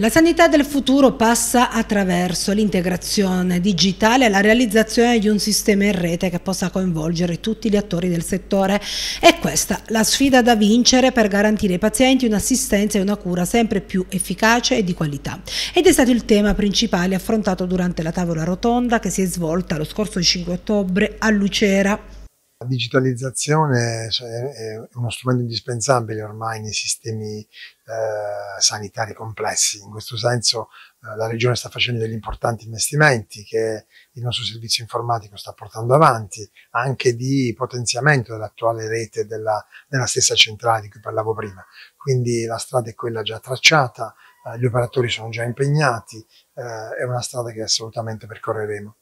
La sanità del futuro passa attraverso l'integrazione digitale e la realizzazione di un sistema in rete che possa coinvolgere tutti gli attori del settore. È questa la sfida da vincere per garantire ai pazienti un'assistenza e una cura sempre più efficace e di qualità. Ed è stato il tema principale affrontato durante la tavola rotonda che si è svolta lo scorso 5 ottobre a Lucera. La digitalizzazione cioè, è uno strumento indispensabile ormai nei sistemi eh, sanitari complessi. In questo senso eh, la Regione sta facendo degli importanti investimenti che il nostro servizio informatico sta portando avanti, anche di potenziamento dell'attuale rete della, della stessa centrale di cui parlavo prima. Quindi la strada è quella già tracciata, eh, gli operatori sono già impegnati, eh, è una strada che assolutamente percorreremo.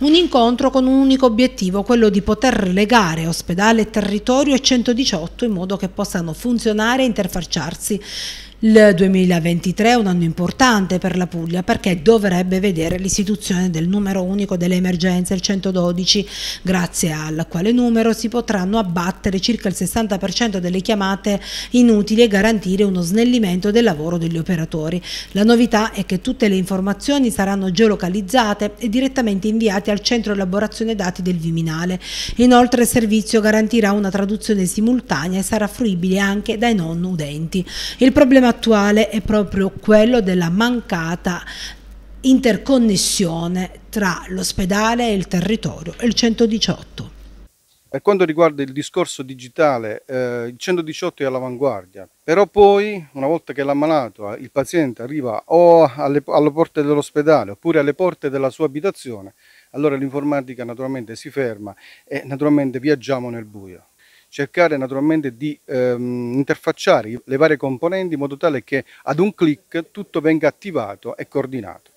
Un incontro con un unico obiettivo, quello di poter legare ospedale, territorio e 118 in modo che possano funzionare e interfacciarsi. Il 2023 è un anno importante per la Puglia perché dovrebbe vedere l'istituzione del numero unico delle emergenze, il 112, grazie al quale numero si potranno abbattere circa il 60% delle chiamate inutili e garantire uno snellimento del lavoro degli operatori. La novità è che tutte le informazioni saranno geolocalizzate e direttamente inviate al centro elaborazione dati del Viminale. Inoltre il servizio garantirà una traduzione simultanea e sarà fruibile anche dai non udenti. Il problema attuale è proprio quello della mancata interconnessione tra l'ospedale e il territorio, il 118. Per quanto riguarda il discorso digitale, eh, il 118 è all'avanguardia, però poi una volta che l'ammalato, eh, il paziente arriva o alle, alle porte dell'ospedale oppure alle porte della sua abitazione, allora l'informatica naturalmente si ferma e naturalmente viaggiamo nel buio cercare naturalmente di ehm, interfacciare le varie componenti in modo tale che ad un clic tutto venga attivato e coordinato.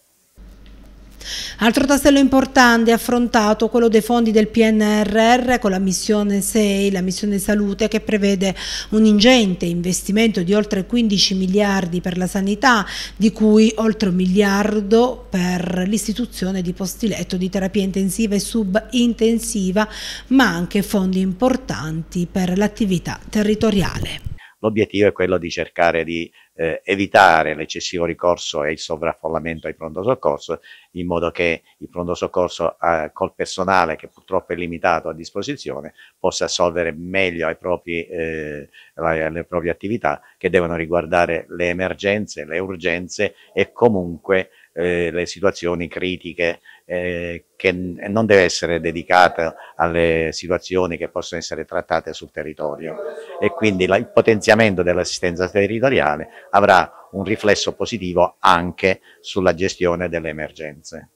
Altro tassello importante affrontato quello dei fondi del PNRR con la missione 6, la missione salute che prevede un ingente investimento di oltre 15 miliardi per la sanità, di cui oltre un miliardo per l'istituzione di posti letto di terapia intensiva e subintensiva, ma anche fondi importanti per l'attività territoriale. L'obiettivo è quello di cercare di eh, evitare l'eccessivo ricorso e il sovraffollamento ai pronto soccorso in modo che il pronto soccorso eh, col personale che purtroppo è limitato a disposizione possa assolvere meglio propri, eh, la, le proprie attività che devono riguardare le emergenze, le urgenze e comunque eh, le situazioni critiche, eh, che non deve essere dedicata alle situazioni che possono essere trattate sul territorio e quindi la, il potenziamento dell'assistenza territoriale avrà un riflesso positivo anche sulla gestione delle emergenze.